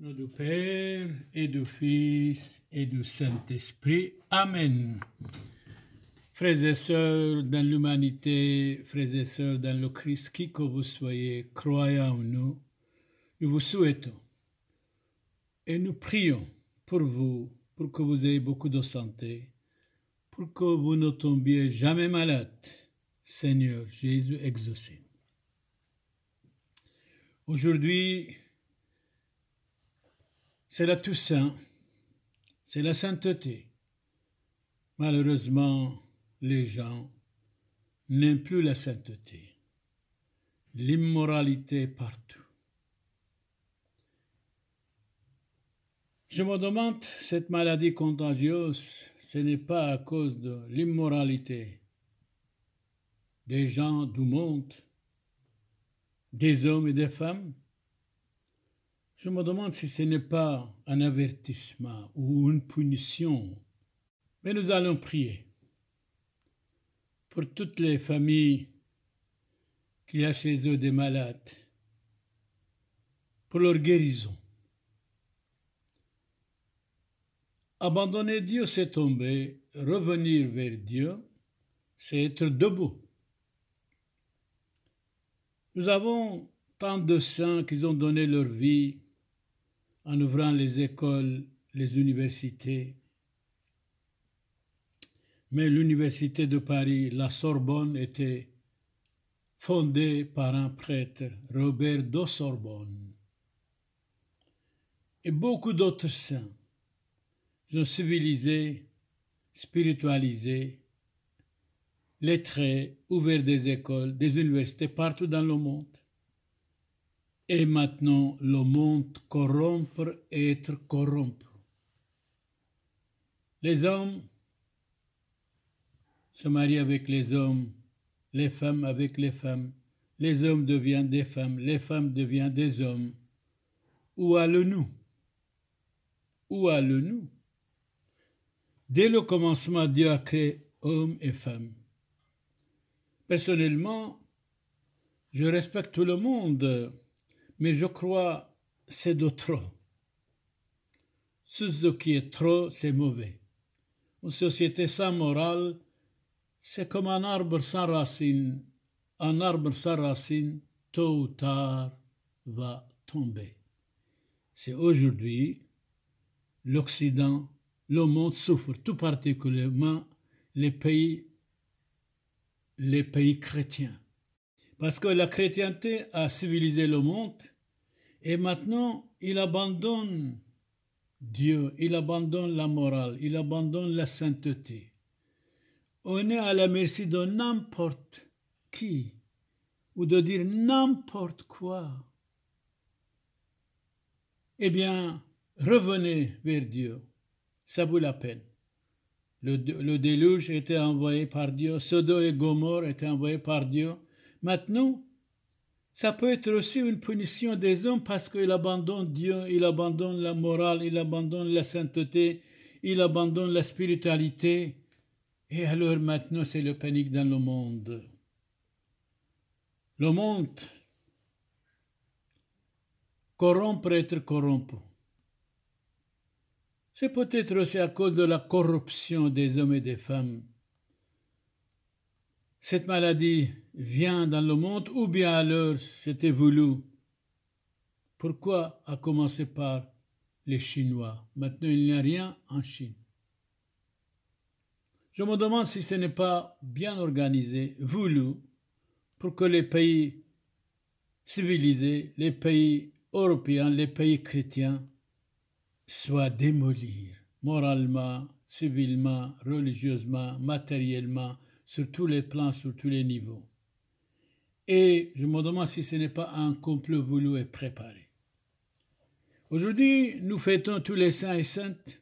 nom du Père et du Fils et du Saint-Esprit. Amen. Frères et sœurs dans l'humanité, frères et sœurs dans le Christ, qui que vous soyez, croyant en nous, nous vous souhaitons et nous prions pour vous, pour que vous ayez beaucoup de santé, pour que vous ne tombiez jamais malade. Seigneur Jésus, exaucé. Aujourd'hui, c'est la Toussaint, c'est la sainteté. Malheureusement, les gens n'aiment plus la sainteté. L'immoralité partout. Je me demande, cette maladie contagieuse, ce n'est pas à cause de l'immoralité des gens du monde, des hommes et des femmes je me demande si ce n'est pas un avertissement ou une punition. Mais nous allons prier pour toutes les familles qui y a chez eux des malades, pour leur guérison. Abandonner Dieu, c'est tomber, revenir vers Dieu, c'est être debout. Nous avons tant de saints qui ont donné leur vie en ouvrant les écoles, les universités. Mais l'université de Paris, la Sorbonne, était fondée par un prêtre, Robert de Sorbonne, et beaucoup d'autres saints ont civilisé, spiritualisé, lettré, ouvert des écoles, des universités partout dans le monde. Et maintenant le monde corrompre et être corrompu. Les hommes se marient avec les hommes, les femmes avec les femmes, les hommes deviennent des femmes, les femmes deviennent des hommes. Où allons-nous Où allons-nous Dès le commencement, Dieu a créé hommes et femmes. Personnellement, je respecte tout le monde mais je crois c'est de trop. ce qui est trop, c'est mauvais. Une société sans morale, c'est comme un arbre sans racine. Un arbre sans racine, tôt ou tard, va tomber. C'est aujourd'hui, l'Occident, le monde souffre, tout particulièrement les pays, les pays chrétiens. Parce que la chrétienté a civilisé le monde et maintenant il abandonne Dieu, il abandonne la morale, il abandonne la sainteté. On est à la merci de n'importe qui ou de dire n'importe quoi. Eh bien, revenez vers Dieu, ça vaut la peine. Le, déluge était envoyé par Dieu, Sodo et Gomorre étaient envoyés par Dieu Maintenant, ça peut être aussi une punition des hommes parce qu'ils abandonnent Dieu, ils abandonnent la morale, ils abandonnent la sainteté, ils abandonnent la spiritualité. Et alors maintenant, c'est le panique dans le monde. Le monde, corrompre, être corrompu. C'est peut-être aussi à cause de la corruption des hommes et des femmes cette maladie vient dans le monde ou bien alors c'était voulu. Pourquoi a commencé par les Chinois Maintenant, il n'y a rien en Chine. Je me demande si ce n'est pas bien organisé, voulu, pour que les pays civilisés, les pays européens, les pays chrétiens soient démolis moralement, civilement, religieusement, matériellement, sur tous les plans, sur tous les niveaux. Et je me demande si ce n'est pas un complot voulu et préparé. Aujourd'hui, nous fêtons tous les saints et saintes.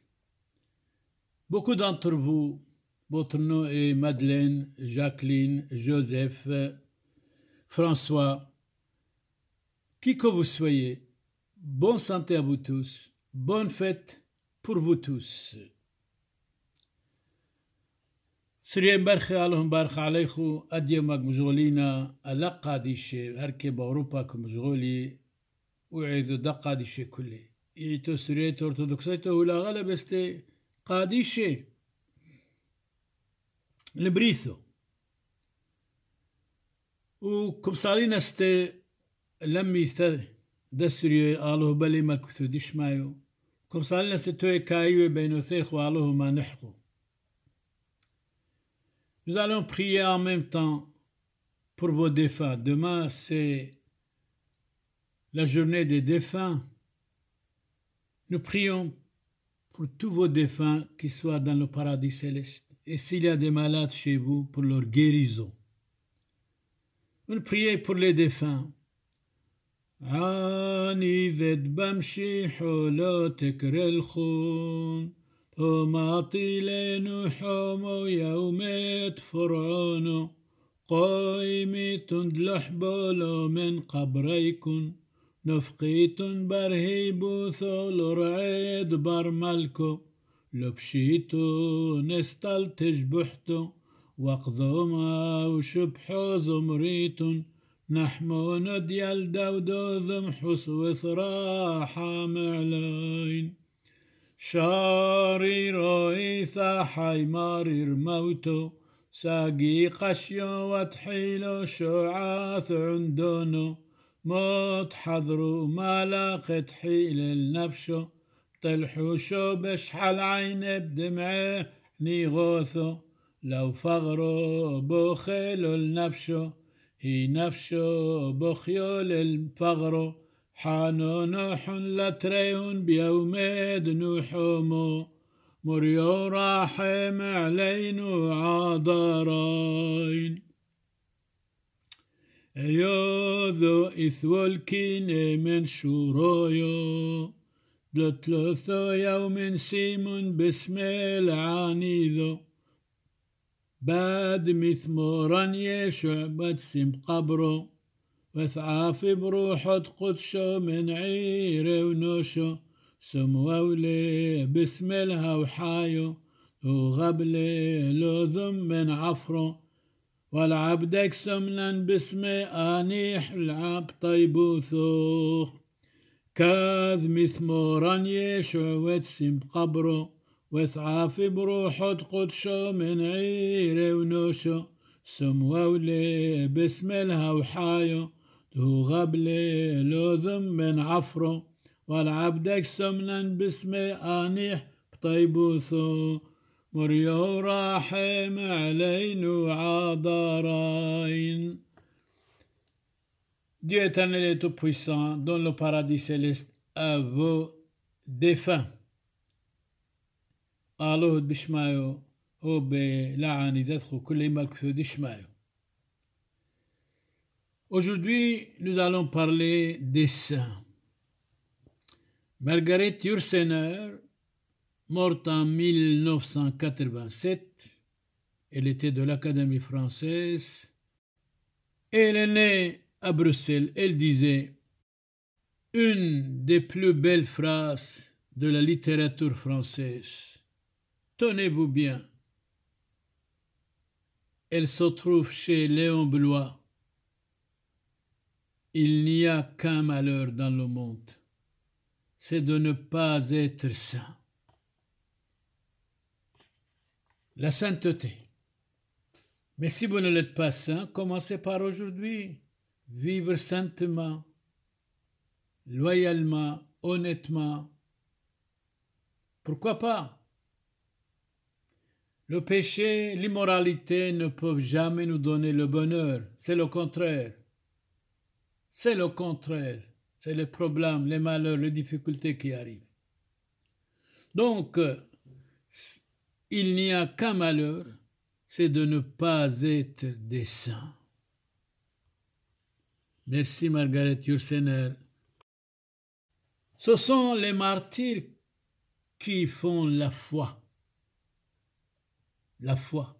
Beaucoup d'entre vous, votre nom est Madeleine, Jacqueline, Joseph, François. Qui que vous soyez, bonne santé à vous tous, bonne fête pour vous tous. سريان برخالهم برخ عليخو أديمك مشغولينا ألقى ديشي هركي بأوروبا كمشغولي وعيدو دقا ديشي كلي إيتو سريت أرثوذكسيتو ولا غلب استي قاديشي البريثو وكبصالين استي لمي ثا دسري آلوه بلي ما كثو ديش مايو كبصالين استي توي كايوي بينو ثيخ وآلوه ما نحقو Nous allons prier en même temps pour vos défunts. Demain, c'est la journée des défunts. Nous prions pour tous vos défunts qui soient dans le paradis céleste. Et s'il y a des malades chez vous, pour leur guérison. Nous prions pour les défunts. أماطلين حومو يوم فرعونو قائمة لحبولو من قبريكن نفقيتون برهيبو ثول رعيد برملكو لبشيتو تجبحتو وقضو ما وشبحو زمريتون نحمو نديال دودو ذم حسو ثراحة معلين شاري رويثا حيمار موتو ساقي قشيو وتحيلو شعاث عندونو موت حضرو ما لاقت حيل النبشو طلحو شو بشحال عين بدمعه نيغوثو لو فغرو بوخيلو النبشو هي نفشو بخيول الفغرو نوح لتريون بيوميد نوحومو مريو راحم علين أيو ذو اثو الكين من شورويو دلتلثو يوم سيمون باسم العنيذو بعد مثمورا يشعبت سم قبرو وثعافي بروح تقدشو من عيري ونوشه سموا ولي باسم الها وحايو وغبلي لو ذم من عفره والعبدك سمنا باسمي انيح العب طيب وثوخ كاذ مثمورا يشع وتسم قبره وثعافي بروح تقدشو من عيري ونوشه سموا ولي باسم الها وحايو ذو غبل لو ذم عفرو والعبدك سمنا باسمي آنيح بطيبوسو مريو راحم علينا عذارين Dieu éternel et tout-puissant, donne le paradis céleste à vos défunts. قالوه بشمايو Obe, بلعاني دثخو Kulimak, ما Aujourd'hui, nous allons parler des saints. Marguerite Ursener, morte en 1987, elle était de l'Académie française. Elle est née à Bruxelles. Elle disait une des plus belles phrases de la littérature française. Tenez-vous bien. Elle se trouve chez Léon Blois il n'y a qu'un malheur dans le monde, c'est de ne pas être saint. La sainteté. Mais si vous ne l'êtes pas saint, commencez par aujourd'hui. Vivre saintement, loyalement, honnêtement. Pourquoi pas Le péché, l'immoralité ne peuvent jamais nous donner le bonheur. C'est le contraire c'est le contraire. C'est les problèmes, les malheurs, les difficultés qui arrivent. Donc, euh, il n'y a qu'un malheur, c'est de ne pas être des saints. Merci Margaret Yursener. Ce sont les martyrs qui font la foi. La foi.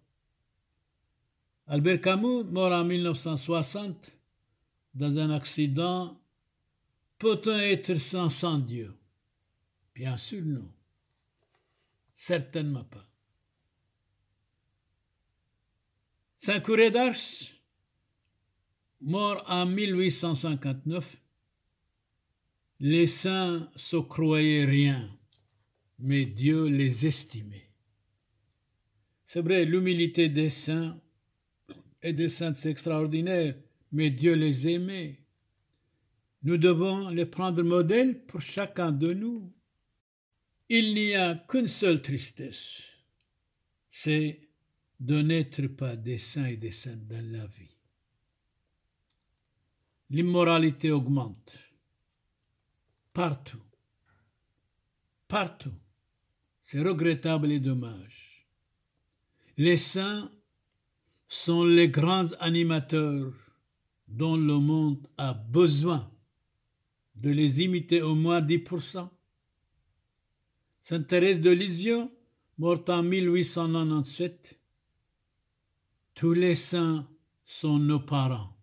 Albert Camus, mort en 1960, dans un accident, peut-on être saint sans Dieu Bien sûr, non. Certainement pas. Saint Curé d'Ars, mort en 1859, les saints se croyaient rien, mais Dieu les estimait. C'est vrai, l'humilité des saints et des saintes, c'est extraordinaire mais Dieu les aimait. Nous devons les prendre modèle pour chacun de nous. Il n'y a qu'une seule tristesse, c'est de n'être pas des saints et des saintes dans la vie. L'immoralité augmente partout, partout. C'est regrettable et dommage. Les saints sont les grands animateurs dont le monde a besoin de les imiter au moins 10%. Sainte Thérèse de Lisieux, morte en 1897, tous les saints sont nos parents,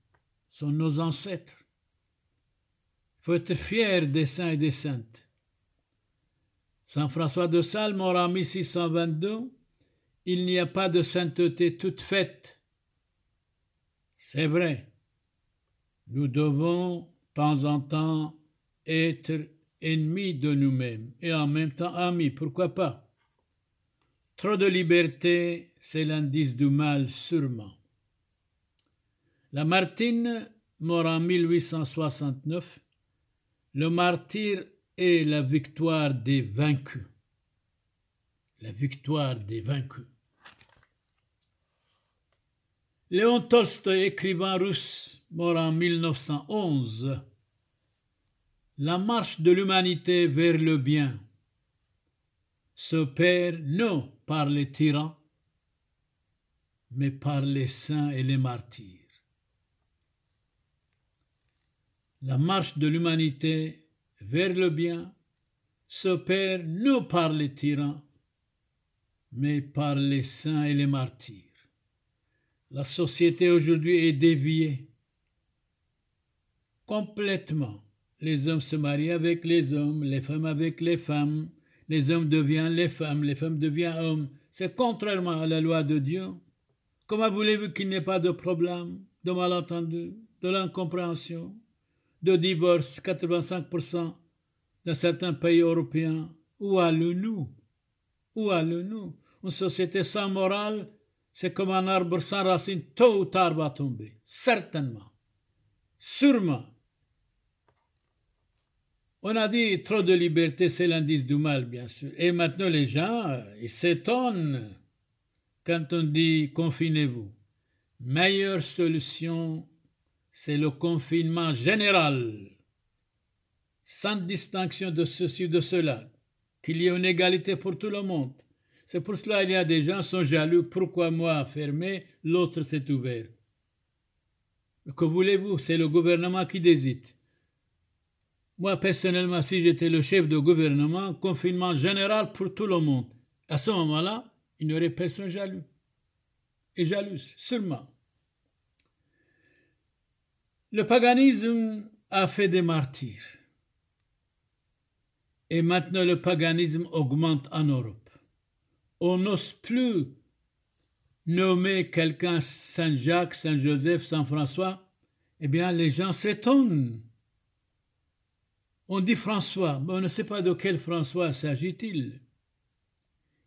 sont nos ancêtres. Il faut être fier des saints et des saintes. Saint François de Sales, mort en 1622, il n'y a pas de sainteté toute faite. C'est vrai, nous devons, temps en temps, être ennemis de nous-mêmes et en même temps amis, pourquoi pas Trop de liberté, c'est l'indice du mal sûrement. Martine, mort en 1869, le martyr est la victoire des vaincus. La victoire des vaincus. Léon Tolstoy, écrivain russe, mort en 1911. La marche de l'humanité vers le bien se perd non par les tyrans, mais par les saints et les martyrs. La marche de l'humanité vers le bien se perd non par les tyrans, mais par les saints et les martyrs. La société aujourd'hui est déviée complètement. Les hommes se marient avec les hommes, les femmes avec les femmes, les hommes deviennent les femmes, les femmes deviennent hommes. C'est contrairement à la loi de Dieu. Comment voulez-vous qu'il n'y ait pas de problème, de malentendu, de l'incompréhension, de divorce 85% dans certains pays européens Où allons-nous Où allons-nous Une société sans morale, c'est comme un arbre sans racine, tôt ou tard va tomber, certainement, sûrement. On a dit trop de liberté, c'est l'indice du mal, bien sûr. Et maintenant, les gens, euh, ils s'étonnent quand on dit confinez-vous. Meilleure solution, c'est le confinement général, sans distinction de ceci, de cela, qu'il y ait une égalité pour tout le monde. C'est pour cela qu'il y a des gens qui sont jaloux. Pourquoi moi fermé, l'autre s'est ouvert Que voulez-vous C'est le gouvernement qui désite moi, personnellement, si j'étais le chef de gouvernement, confinement général pour tout le monde. À ce moment-là, il n'y aurait personne jaloux. Et jalouse sûrement. Le paganisme a fait des martyrs. Et maintenant, le paganisme augmente en Europe. On n'ose plus nommer quelqu'un Saint-Jacques, Saint-Joseph, Saint-François. Eh bien, les gens s'étonnent. On dit François, mais on ne sait pas de quel François s'agit-il.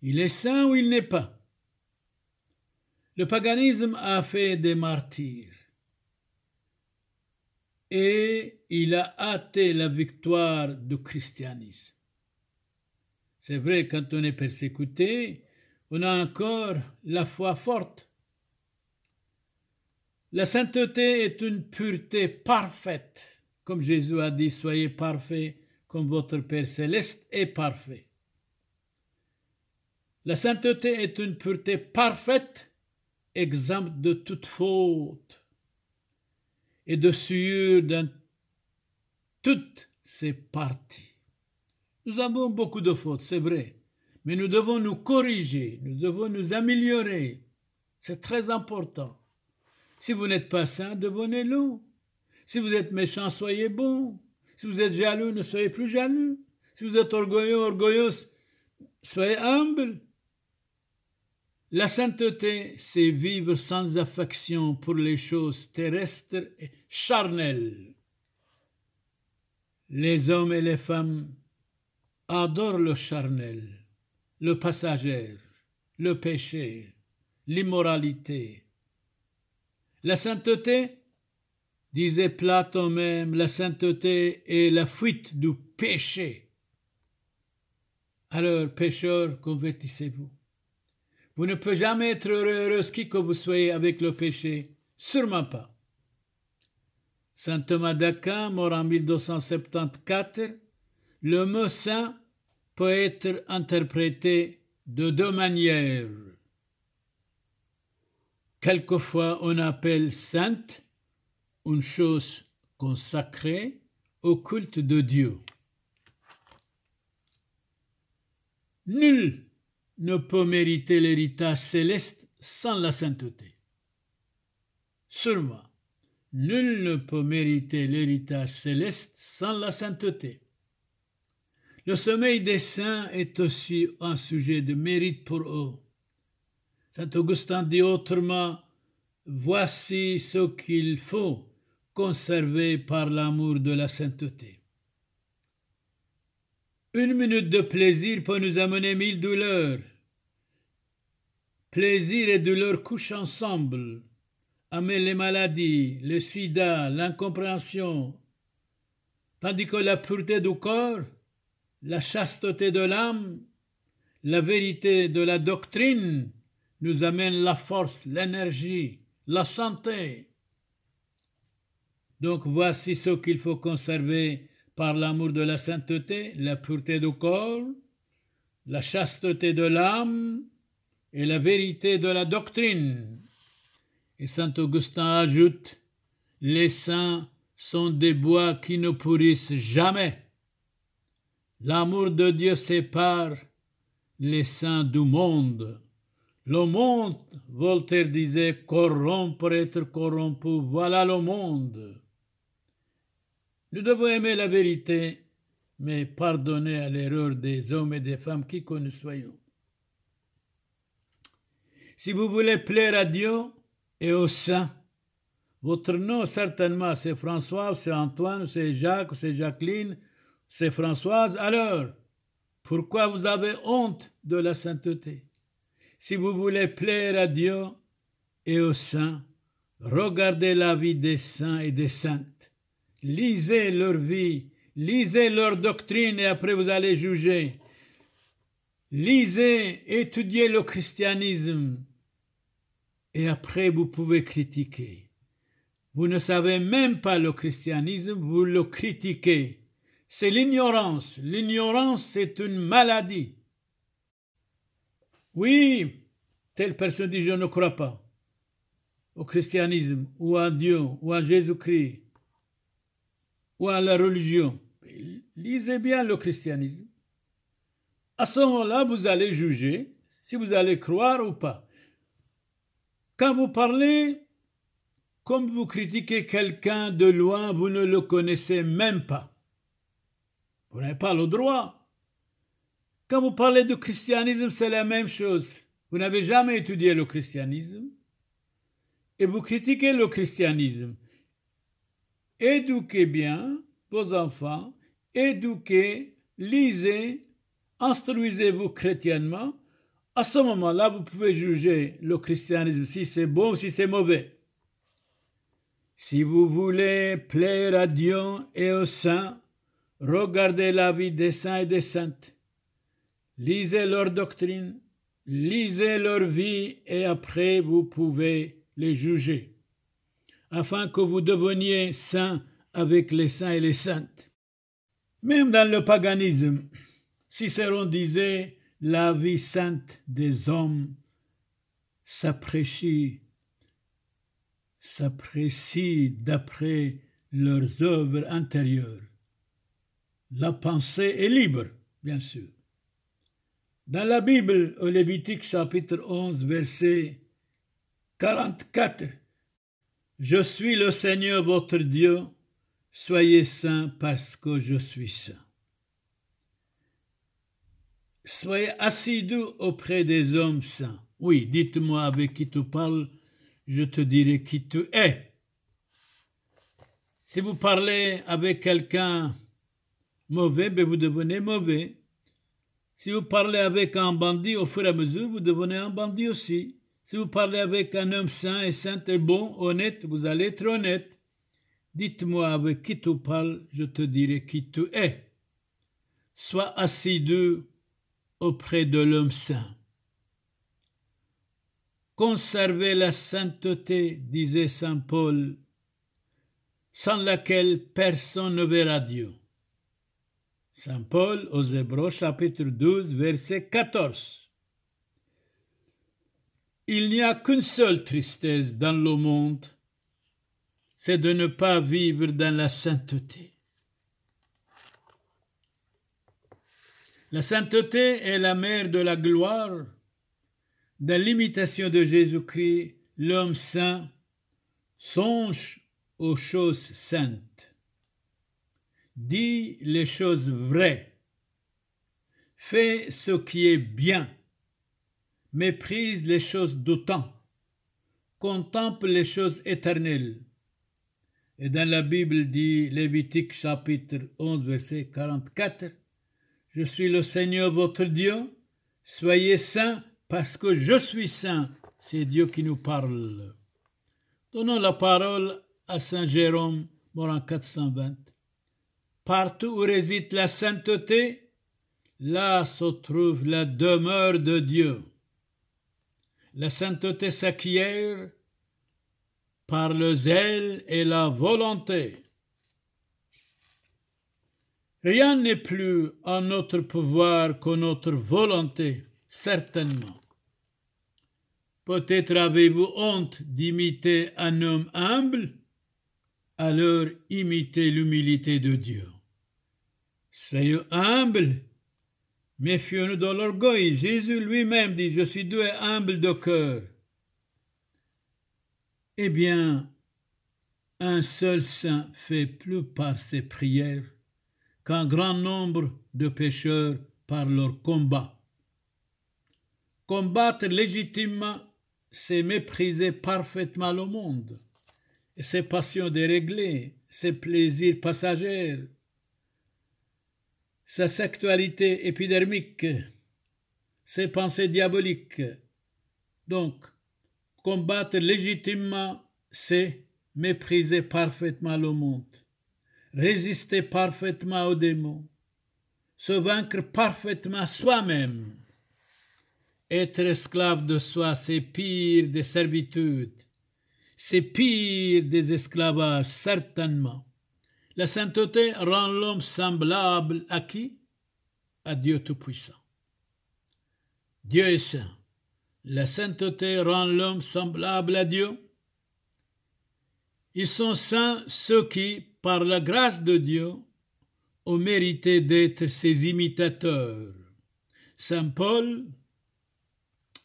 Il est saint ou il n'est pas Le paganisme a fait des martyrs et il a hâté la victoire du christianisme. C'est vrai, quand on est persécuté, on a encore la foi forte. La sainteté est une pureté parfaite comme Jésus a dit, soyez parfaits comme votre Père céleste est parfait. La sainteté est une pureté parfaite, exempte de toute faute et de sueur dans toutes ses parties. Nous avons beaucoup de fautes, c'est vrai, mais nous devons nous corriger, nous devons nous améliorer. C'est très important. Si vous n'êtes pas saint, devenez-le. Si vous êtes méchant, soyez bon. Si vous êtes jaloux, ne soyez plus jaloux. Si vous êtes orgueilleux, orgueilleuse, soyez humble. La sainteté, c'est vivre sans affection pour les choses terrestres et charnelles. Les hommes et les femmes adorent le charnel, le passager, le péché, l'immoralité. La sainteté, disait Platon même, la sainteté est la fuite du péché. Alors, pécheurs, convertissez-vous. Vous ne pouvez jamais être heureux, qui que vous soyez avec le péché, sûrement pas. Saint Thomas d'Aquin, mort en 1274, le mot saint peut être interprété de deux manières. Quelquefois on appelle sainte une chose consacrée au culte de Dieu. Nul ne peut mériter l'héritage céleste sans la sainteté. Seulement, nul ne peut mériter l'héritage céleste sans la sainteté. Le sommeil des saints est aussi un sujet de mérite pour eux. Saint Augustin dit autrement, voici ce qu'il faut conservé par l'amour de la sainteté. Une minute de plaisir peut nous amener mille douleurs. Plaisir et douleur couchent ensemble, amènent les maladies, le sida, l'incompréhension, tandis que la pureté du corps, la chasteté de l'âme, la vérité de la doctrine nous amènent la force, l'énergie, la santé, donc voici ce qu'il faut conserver par l'amour de la sainteté, la pureté du corps, la chasteté de l'âme et la vérité de la doctrine. Et saint Augustin ajoute, les saints sont des bois qui ne pourrissent jamais. L'amour de Dieu sépare les saints du monde. Le monde, Voltaire disait, corrompre, être corrompu, voilà le monde. Nous devons aimer la vérité, mais pardonner à l'erreur des hommes et des femmes, qui que nous soyons. Si vous voulez plaire à Dieu et aux saints, votre nom certainement c'est François, c'est Antoine, c'est Jacques, c'est Jacqueline, c'est Françoise. Alors, pourquoi vous avez honte de la sainteté Si vous voulez plaire à Dieu et aux saints, regardez la vie des saints et des saintes. Lisez leur vie, lisez leur doctrine et après vous allez juger. Lisez, étudiez le christianisme et après vous pouvez critiquer. Vous ne savez même pas le christianisme, vous le critiquez. C'est l'ignorance. L'ignorance, c'est une maladie. Oui, telle personne dit je ne crois pas au christianisme ou à Dieu ou à Jésus-Christ ou à la religion. Lisez bien le christianisme. À ce moment-là, vous allez juger si vous allez croire ou pas. Quand vous parlez, comme vous critiquez quelqu'un de loin, vous ne le connaissez même pas. Vous n'avez pas le droit. Quand vous parlez de christianisme, c'est la même chose. Vous n'avez jamais étudié le christianisme et vous critiquez le christianisme éduquez bien vos enfants, éduquez, lisez, instruisez-vous chrétiennement. À ce moment-là, vous pouvez juger le christianisme, si c'est bon ou si c'est mauvais. Si vous voulez plaire à Dieu et aux saints, regardez la vie des saints et des saintes. Lisez leur doctrine, lisez leur vie et après vous pouvez les juger afin que vous deveniez saints avec les saints et les saintes. Même dans le paganisme, Cicéron disait La vie sainte des hommes s'apprécie, s'apprécie d'après leurs œuvres intérieures. La pensée est libre, bien sûr. Dans la Bible, au Lévitique chapitre 11, verset 44, je suis le Seigneur votre Dieu, soyez saints parce que je suis saint. Soyez assidus auprès des hommes saints. Oui, dites-moi avec qui tu parles, je te dirai qui tu es. Si vous parlez avec quelqu'un mauvais, ben, vous devenez mauvais. Si vous parlez avec un bandit, au fur et à mesure, vous devenez un bandit aussi. Si vous parlez avec un homme saint et saint et bon, honnête, vous allez être honnête. Dites-moi avec qui tu parles, je te dirai qui tu es. Sois assidu auprès de l'homme saint. Conservez la sainteté, disait saint Paul, sans laquelle personne ne verra Dieu. Saint Paul aux Hébreux chapitre 12 verset 14. Il n'y a qu'une seule tristesse dans le monde, c'est de ne pas vivre dans la sainteté. La sainteté est la mère de la gloire. Dans l'imitation de Jésus-Christ, l'homme saint songe aux choses saintes, dit les choses vraies, fait ce qui est bien, méprise les choses d'autant, contemple les choses éternelles. Et dans la Bible dit, Lévitique chapitre 11, verset 44, Je suis le Seigneur votre Dieu, soyez saints parce que je suis saint. C'est Dieu qui nous parle. Donnons la parole à Saint Jérôme, mort en 420. Partout où réside la sainteté, là se trouve la demeure de Dieu la sainteté s'acquiert par le zèle et la volonté. Rien n'est plus en notre pouvoir que notre volonté, certainement. Peut-être avez-vous honte d'imiter un homme humble, alors imitez l'humilité de Dieu. Soyez humbles Méfions-nous de l'orgueil. Jésus lui-même dit, je suis doué, humble de cœur. Eh bien, un seul saint fait plus par ses prières qu'un grand nombre de pécheurs par leur combat. Combattre légitimement, c'est mépriser parfaitement le monde, ses passions déréglées, ses plaisirs passagers, sa sexualité épidermique, ses pensées diaboliques. Donc, combattre légitimement, c'est mépriser parfaitement le monde, résister parfaitement aux démons, se vaincre parfaitement soi-même. Être esclave de soi, c'est pire des servitudes, c'est pire des esclavages, certainement. La sainteté rend l'homme semblable à qui À Dieu Tout-Puissant. Dieu est saint. La sainteté rend l'homme semblable à Dieu. Ils sont saints ceux qui, par la grâce de Dieu, ont mérité d'être ses imitateurs. Saint Paul,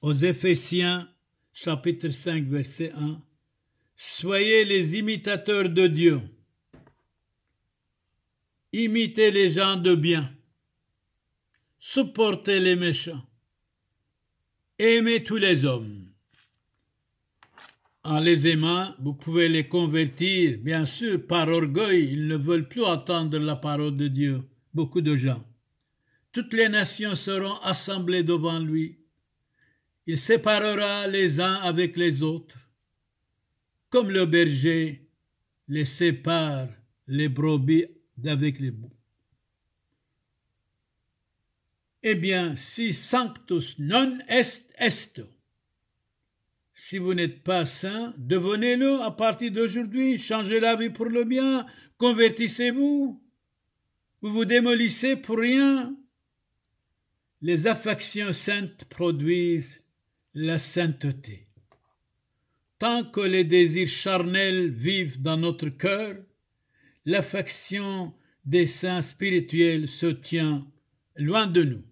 aux Éphésiens, chapitre 5, verset 1, Soyez les imitateurs de Dieu Imitez les gens de bien. Supportez les méchants. Aimez tous les hommes. En les aimant, vous pouvez les convertir. Bien sûr, par orgueil, ils ne veulent plus entendre la parole de Dieu, beaucoup de gens. Toutes les nations seront assemblées devant lui. Il séparera les uns avec les autres, comme le berger les sépare les brebis d'avec les bouts. Eh bien, si sanctus non est esto, si vous n'êtes pas saint, devenez-le à partir d'aujourd'hui, changez la vie pour le bien, convertissez-vous. Vous vous démolissez pour rien. Les affections saintes produisent la sainteté. Tant que les désirs charnels vivent dans notre cœur, la faction des saints spirituels se tient loin de nous.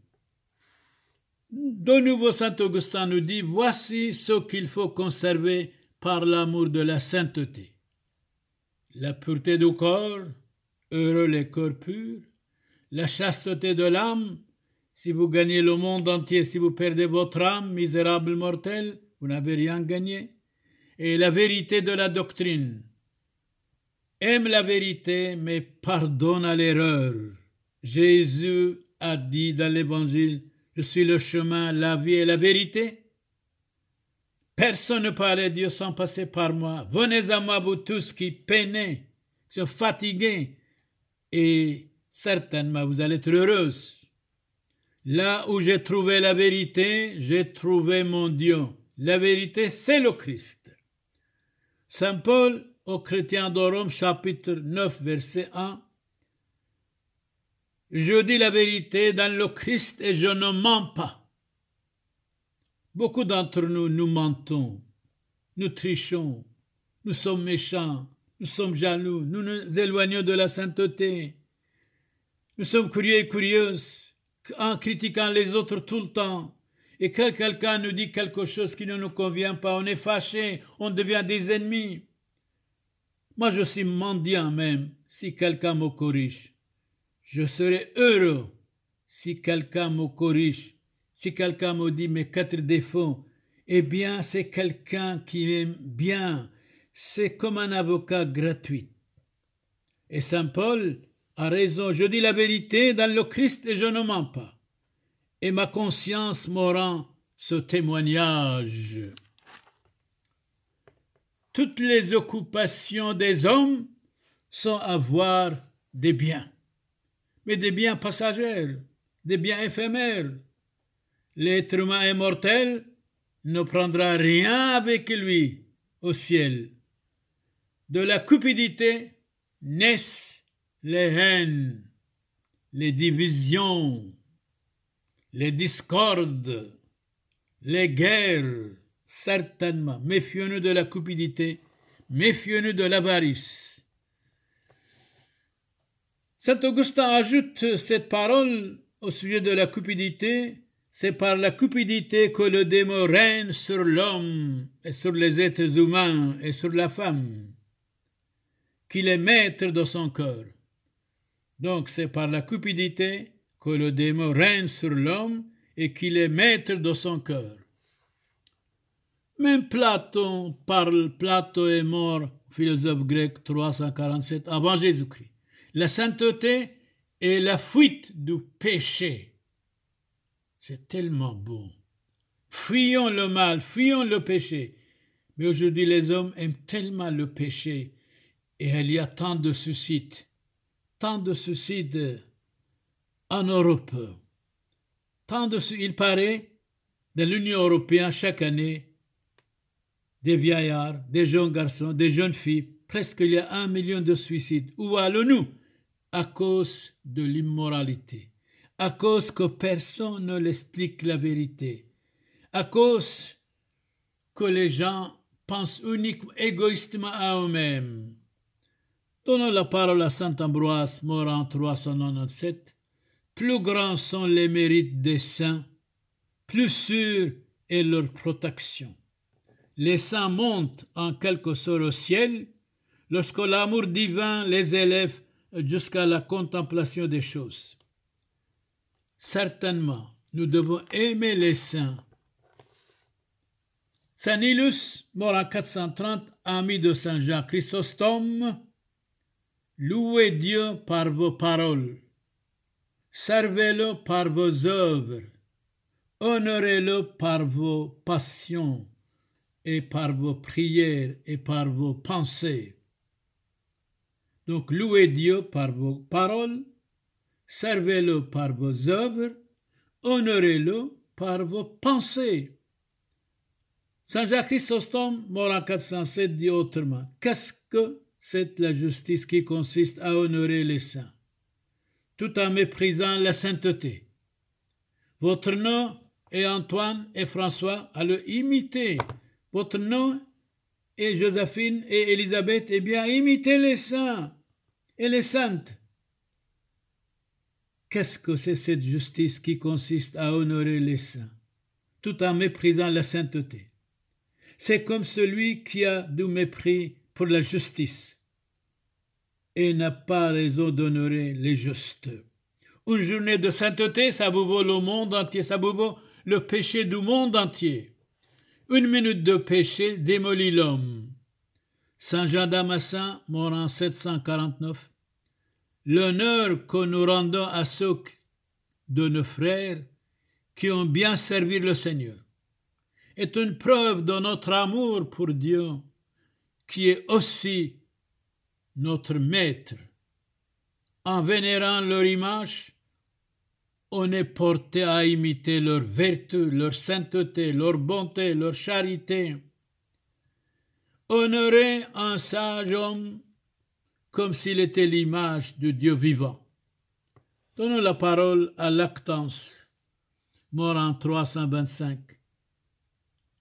De nouveau, saint Augustin nous dit, voici ce qu'il faut conserver par l'amour de la sainteté. La pureté du corps, heureux les corps purs, la chasteté de l'âme, si vous gagnez le monde entier, si vous perdez votre âme, misérable mortel, vous n'avez rien gagné, et la vérité de la doctrine, aime la vérité, mais pardonne à l'erreur. Jésus a dit dans l'Évangile, je suis le chemin, la vie et la vérité. Personne ne parle à Dieu sans passer par moi. Venez à moi, vous tous qui peinez, qui sont fatigués, et certainement vous allez être heureux. Là où j'ai trouvé la vérité, j'ai trouvé mon Dieu. La vérité, c'est le Christ. Saint Paul au chrétiens de chapitre 9, verset 1. Je dis la vérité dans le Christ et je ne mens pas. Beaucoup d'entre nous, nous mentons, nous trichons, nous sommes méchants, nous sommes jaloux, nous nous éloignons de la sainteté, nous sommes curieux et curieuses en critiquant les autres tout le temps. Et quand quelqu'un nous dit quelque chose qui ne nous convient pas, on est fâché, on devient des ennemis. Moi, je suis mendiant même si quelqu'un me corrige. Je serai heureux si quelqu'un me corrige. Si quelqu'un me dit mes quatre défauts, eh bien, c'est quelqu'un qui m'aime bien. C'est comme un avocat gratuit. Et saint Paul a raison. Je dis la vérité dans le Christ et je ne mens pas. Et ma conscience me rend ce témoignage toutes les occupations des hommes sont avoir des biens, mais des biens passagers, des biens éphémères. L'être humain immortel ne prendra rien avec lui au ciel. De la cupidité naissent les haines, les divisions, les discordes, les guerres, certainement. Méfions-nous de la cupidité, méfions-nous de l'avarice. Saint Augustin ajoute cette parole au sujet de la cupidité. C'est par la cupidité que le démon règne sur l'homme et sur les êtres humains et sur la femme, qu'il est maître de son cœur. Donc c'est par la cupidité que le démon règne sur l'homme et qu'il est maître de son cœur. Même Platon parle, Platon est mort, philosophe grec 347 avant Jésus-Christ. La sainteté est la fuite du péché. C'est tellement bon. Fuyons le mal, fuyons le péché. Mais aujourd'hui, les hommes aiment tellement le péché et il y a tant de suicides, tant de suicides en Europe. Tant de, il paraît, dans l'Union européenne, chaque année, des vieillards, des jeunes garçons, des jeunes filles. Presque il y a un million de suicides. Où allons-nous À cause de l'immoralité, à cause que personne ne l'explique la vérité, à cause que les gens pensent uniquement, égoïstement à eux-mêmes. Donnons la parole à Saint Ambroise, mort en 397. Plus grands sont les mérites des saints, plus sûre est leur protection les saints montent en quelque sorte au ciel lorsque l'amour divin les élève jusqu'à la contemplation des choses. Certainement, nous devons aimer les saints. Saint Nilus, mort en 430, ami de Saint Jean Chrysostome, louez Dieu par vos paroles, servez-le par vos œuvres, honorez-le par vos passions, et par vos prières et par vos pensées. Donc louez Dieu par vos paroles, servez-le par vos œuvres, honorez-le par vos pensées. Saint Jacques Chrysostome, mort en 407, dit autrement Qu'est-ce que c'est la justice qui consiste à honorer les saints, tout en méprisant la sainteté Votre nom est Antoine et François à le imiter votre nom est Josephine et Élisabeth, eh bien, imitez les saints et les saintes. Qu'est-ce que c'est cette justice qui consiste à honorer les saints, tout en méprisant la sainteté C'est comme celui qui a du mépris pour la justice et n'a pas raison d'honorer les justes. Une journée de sainteté, ça vous vaut le monde entier, ça vous vaut le péché du monde entier. Une minute de péché démolit l'homme. Saint Jean Damassin, mort en 749. L'honneur que nous rendons à ceux de nos frères qui ont bien servi le Seigneur est une preuve de notre amour pour Dieu, qui est aussi notre Maître. En vénérant leur image, on est porté à imiter leur vertu, leur sainteté, leur bonté, leur charité. Honorer un sage homme comme s'il était l'image du Dieu vivant. Donnons la parole à Lactance, mort en 325.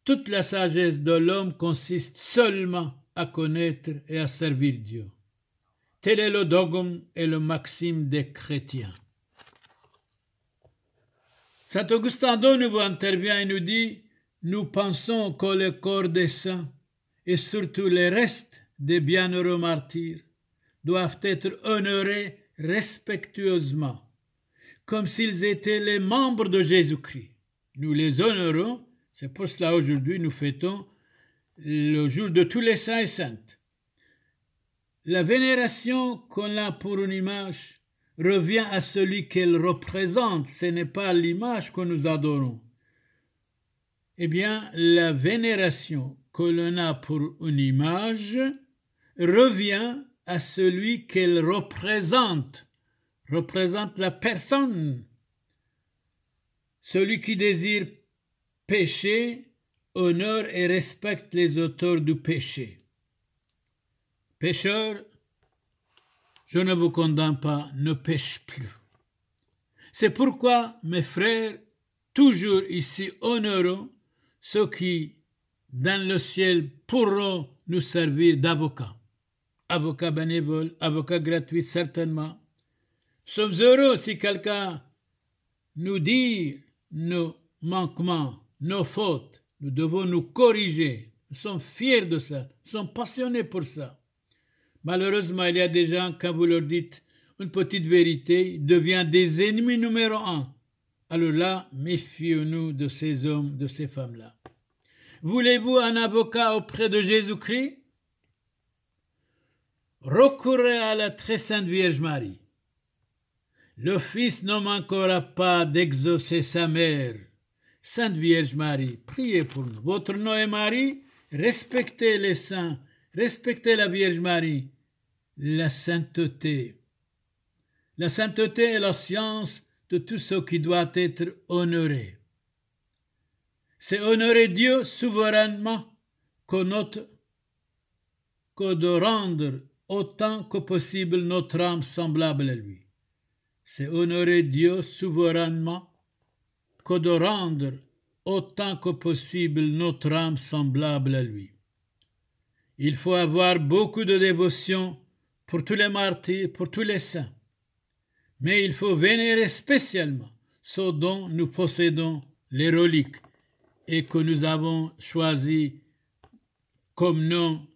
Toute la sagesse de l'homme consiste seulement à connaître et à servir Dieu. Tel est le dogme et le maxime des chrétiens. Saint Augustin de nouveau intervient et nous dit Nous pensons que le corps des saints et surtout les restes des bienheureux martyrs doivent être honorés respectueusement, comme s'ils étaient les membres de Jésus-Christ. Nous les honorons, c'est pour cela aujourd'hui nous fêtons le jour de tous les saints et saintes. La vénération qu'on a pour une image revient à celui qu'elle représente, ce n'est pas l'image que nous adorons. Eh bien, la vénération que l'on a pour une image revient à celui qu'elle représente, représente la personne. Celui qui désire pécher honore et respecte les auteurs du péché. Pécheur je ne vous condamne pas, ne pêche plus. C'est pourquoi, mes frères, toujours ici honorons ceux qui, dans le ciel, pourront nous servir d'avocats. Avocats bénévoles, avocats gratuits, certainement. Sommes heureux si quelqu'un nous dit nos manquements, nos fautes. Nous devons nous corriger. Nous sommes fiers de ça. Nous sommes passionnés pour ça. Malheureusement, il y a des gens, quand vous leur dites une petite vérité, devient des ennemis numéro un. Alors là, méfions-nous de ces hommes, de ces femmes-là. Voulez-vous un avocat auprès de Jésus-Christ Recourez à la très sainte Vierge Marie. Le Fils ne manquera pas d'exaucer sa mère. Sainte Vierge Marie, priez pour nous. Votre nom est Marie, respectez les saints, Respectez la Vierge Marie, la sainteté. La sainteté est la science de tout ce qui doit être honoré. C'est honorer Dieu souverainement que, de rendre autant que possible notre âme semblable à lui. C'est honorer Dieu souverainement que de rendre autant que possible notre âme semblable à lui. Il faut avoir beaucoup de dévotion pour tous les martyrs, pour tous les saints. Mais il faut vénérer spécialement ceux dont nous possédons les reliques et que nous avons choisis comme nom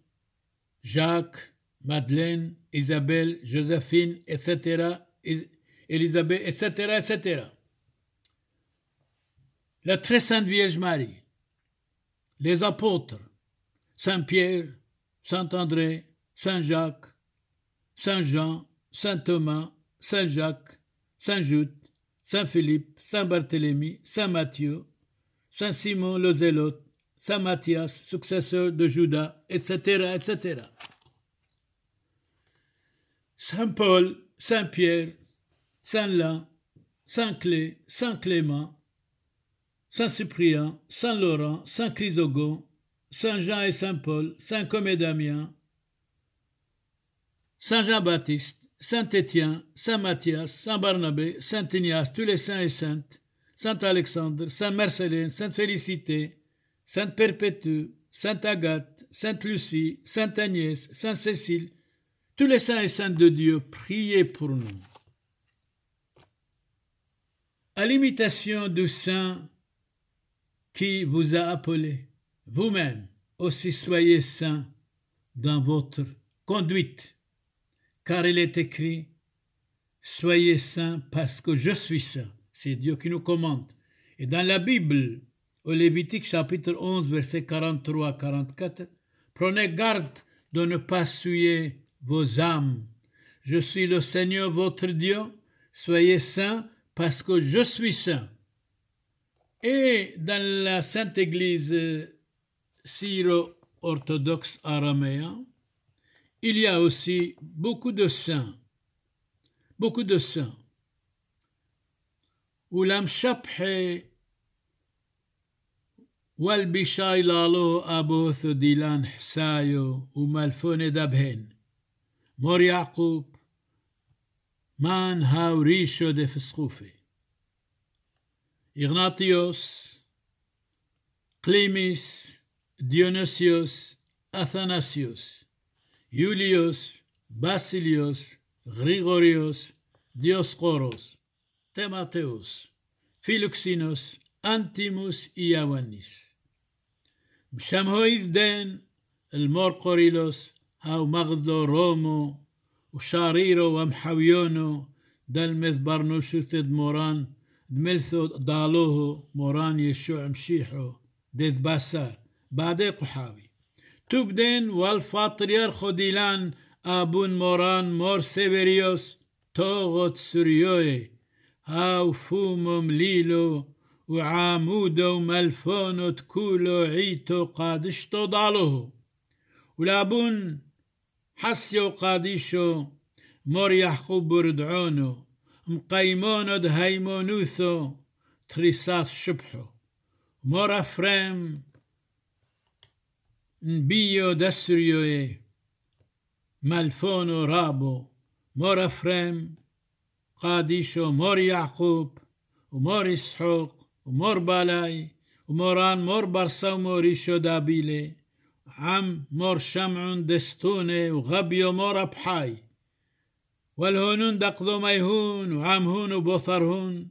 Jacques, Madeleine, Isabelle, Joséphine, etc., Élisabeth, etc., etc. La très sainte Vierge Marie, les apôtres, Saint Pierre, Saint-André, Saint-Jacques, Saint-Jean, Saint-Thomas, Saint-Jacques, Saint-Jude, Saint-Philippe, Saint-Barthélemy, Saint-Matthieu, Saint-Simon le Zélote, Saint Matthias, successeur de Judas, etc., etc. Saint Paul, Saint Pierre, Saint Lin, Saint Clé, Saint Clément, Saint Cyprien, Saint Laurent, Saint Chrysogon, Saint Jean et Saint Paul, Saint Comédamien, Saint Jean-Baptiste, Saint Étienne, Saint Matthias, Saint Barnabé, Saint Ignace, tous les saints et saintes, Saint Alexandre, Saint Marcellin, Sainte Félicité, Sainte Perpétue, Sainte Agathe, Sainte Lucie, Sainte Agnès, Saint Cécile, tous les saints et saintes de Dieu, priez pour nous. À l'imitation du saint qui vous a appelé. Vous-même aussi soyez saints dans votre conduite, car il est écrit, soyez saints parce que je suis saint. C'est Dieu qui nous commande. Et dans la Bible, au Lévitique chapitre 11, verset 43-44, prenez garde de ne pas souiller vos âmes. Je suis le Seigneur votre Dieu, soyez saints parce que je suis saint. Et dans la Sainte Église syro-orthodoxe araméen, il y a aussi beaucoup de saints, beaucoup de saints. Oulam Shaphe Walbishai Lalo Aboth Dilan Sayo ou Dabhen Mor Man Haurisho de feskoufe Ignatios Klimis. ديونيسيوس أثناسيوس يوليوس باسيليوس غريغوريوس ديوسقوروس تيماتيوس فيلوكسينوس أنتيموس إيوانيس مشام هويفدين المورقوريلوس هاو مغدو رومو وشاريرو ومحاويونو ومحويونو دلمث تد موران دملثو دالوهو موران يشوع مشيحو ديد باسار بعدي قحاوي توبدن والفاتريار خوديلان ابون موران مور سيبريوس طاغت سريوي هاو فومم ليلو وعامودو ملفونو تكولو عيتو قادشتو ضالوه ولابون حسيو قاديشو مور يحقوب بردعونو مقيمونو دهيمونوثو تريساس شبحو مور أفرام nbio dasrioe, malfono rabo, mor Afrem, قاديشو مور يعقوب ومور إسحوق ومور بالاي وموران مور برسا وموريشو دابيلي عم مور شمعون دستوني وغبيو مور أبحاي والهونون دقضو ميهون وعمهون وبوثرهون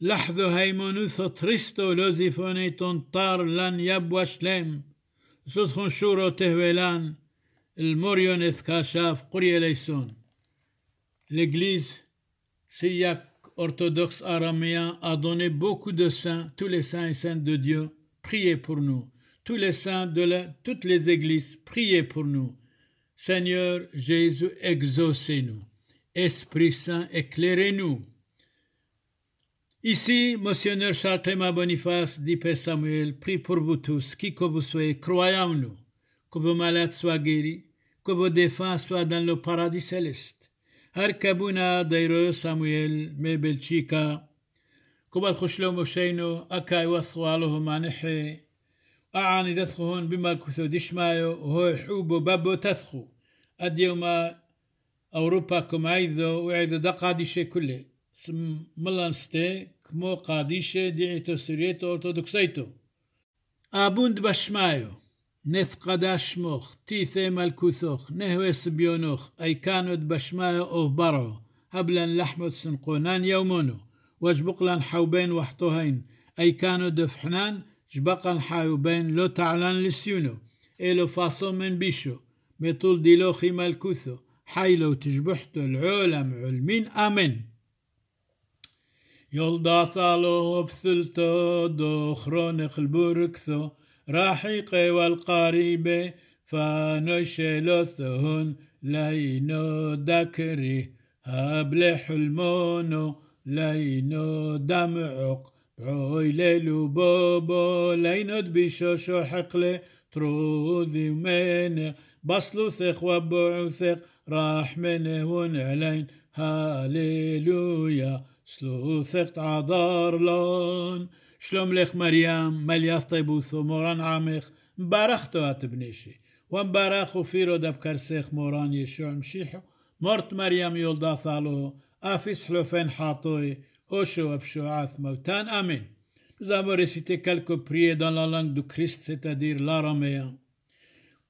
لحظو هيمونوثو تريستو لوزيفوني تنطار لن يبوى شلم L'Église syriaque orthodoxe araméen a donné beaucoup de saints, tous les saints et saintes de Dieu, priez pour nous. Tous les saints de la, toutes les églises, priez pour nous. Seigneur Jésus, exaucez-nous. Esprit Saint, éclairez-nous. Ici, Monseigneur Charles Clément Boniface dit Père Samuel, prie pour vous tous, qui que vous soyez, croyez en nous, que vos malades soient guéris, que vos défunts soient dans le paradis céleste. هركبونا ديرو سامويل ميبل تشيكا كبال خشلو مشينو أكاي وصواله مانحي أعاني دسخهن بما الكثو دشمايو هو حوبو بابو تسخو أديوما أوروبا كم عيدو وعيدو دقادي شي ملانستي כמו קדישא דאיתוסריאטו אורתודוקסייטו. אבונד בשמיו, נף קדש שמוך, תיתה מלכותוך, נהו אסביונוך, אייקנות בשמיו אוברו, הבלן לחמות סנקונן יומונו, ואשבוק לן חאובן וחתוהן, אייקנות דפחנן, שבקן חיובן לא תעלן לסיונו, אלו פסו מן בישו, מטול דילוכי מלכותו, חיילו תשבחתו לעולם עולמין, אמן. يلدع صالو دو دخرون خلبوركسو راحيقي والقريبة فنشلسهن لينو دكري هابلي حلمونو لينو دمعق بعوي ليلو بوبو لينو شو حقلي تروذي ومانع بصلو سيخ وابو وبعو راح رحمنه ونعلين هاليلويا שלוסך תעדר לון, שלום לך מרים, מליה סטייבוסו, מורן עמך, ברכתו את בנישי. ومبارخ وفيرو دب كرسيخ موران يشوع مشيحو مرت مريم يولدا ثالو أفيس حلوفين حاطوي هوشو بشعاث موتان أمين Nous avons récité quelques prières dans la langue du Christ, c'est-à-dire l'araméen.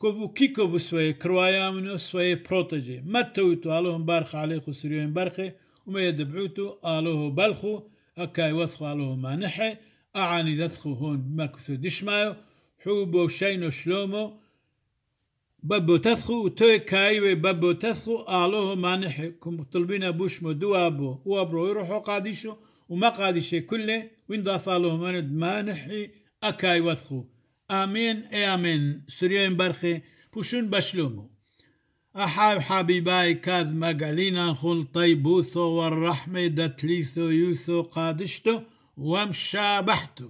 Que vous, qui que vous soyez, croyez en nous, soyez protégés. Matteo tu alohum barkha alayhi wa sallam barkha وما يدبعوتو آلوه بلخو أكا يوثخو آلوه ما نحي أعاني ذثخو هون بما ديشمايو حوبو شينو شلومو بابو تثخو وتوي كايوي بابو تثخو آلوه ما نحي كم طلبين بوشمو دوابو وابرو يروحو قاديشو وما قاديشي كله وين ضاف آلوه ما نحي أكا يوثخو آمين اي آمين سريين برخي بوشون بشلومو أحاب حبيباي كاذ مقالينا نخل بوثو والرحمة دتليثو يوثو قادشتو ومشابحتو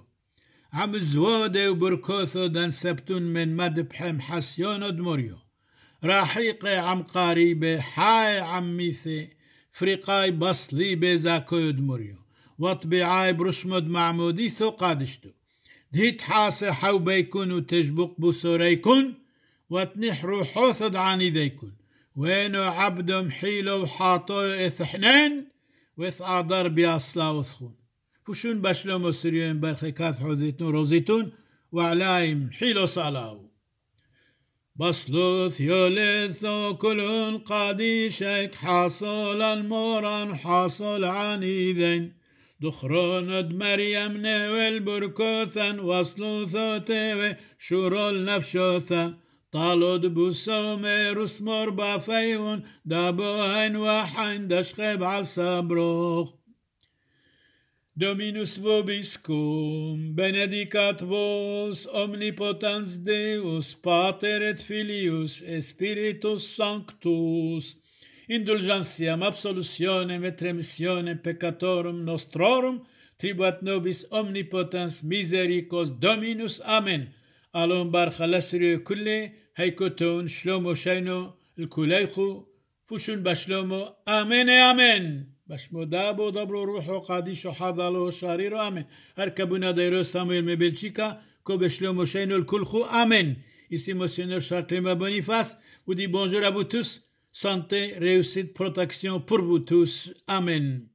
عم زوودي وبركوثو سبتون من مدبحم حسيون دموريو راحيقي عم قاريبي حاي عم ميثي فريقاي بصلي بزاكو دموريو وطبيعاي برشمد معموديثو قادشتو ديت حاسي حو بيكون وتجبق بصوريكون روحو حوثد عن ايديكم وينو عبدو محيلو وحاطو اث حنان واث بيا بياصلا وسخون فشون بشلومو سريون برخي كاث حوزيتون روزيتون وعلايم حيلو صلاو بصلوث يوليثو كلون قديشك حصل الموران حصل عن ايدين دخرون مريم نويل بركوثا وصلوثو تيوي شورو النفشوثا talod busa omerus mor bafeun, da bo al sabroch. Dominus vobiscum, benedicat vos, omnipotens Deus, Pater et Filius, et Spiritus Sanctus, indulgentiam, absolutionem et remissionem peccatorum nostrorum, tribuat nobis omnipotens misericos Dominus. Amen. Alum barcha lesrio culle, Koton, Shlomo Shaino, Lkuleichu, Fushun Bashlomo, Amen e amen. Amen. Bashmodabu Dabro Ruho, Kadisho, Hadalo, Shariro, Amen. Arkabuna Dairo, Samuel Mebelchika, Kobe Shlomo Shaino, Lkulchu, Amen. Ici, Monsieur Charles Clément Boniface, vous dit bonjour à vous tous. Santé, réussite, protection pour vous tous. Amen.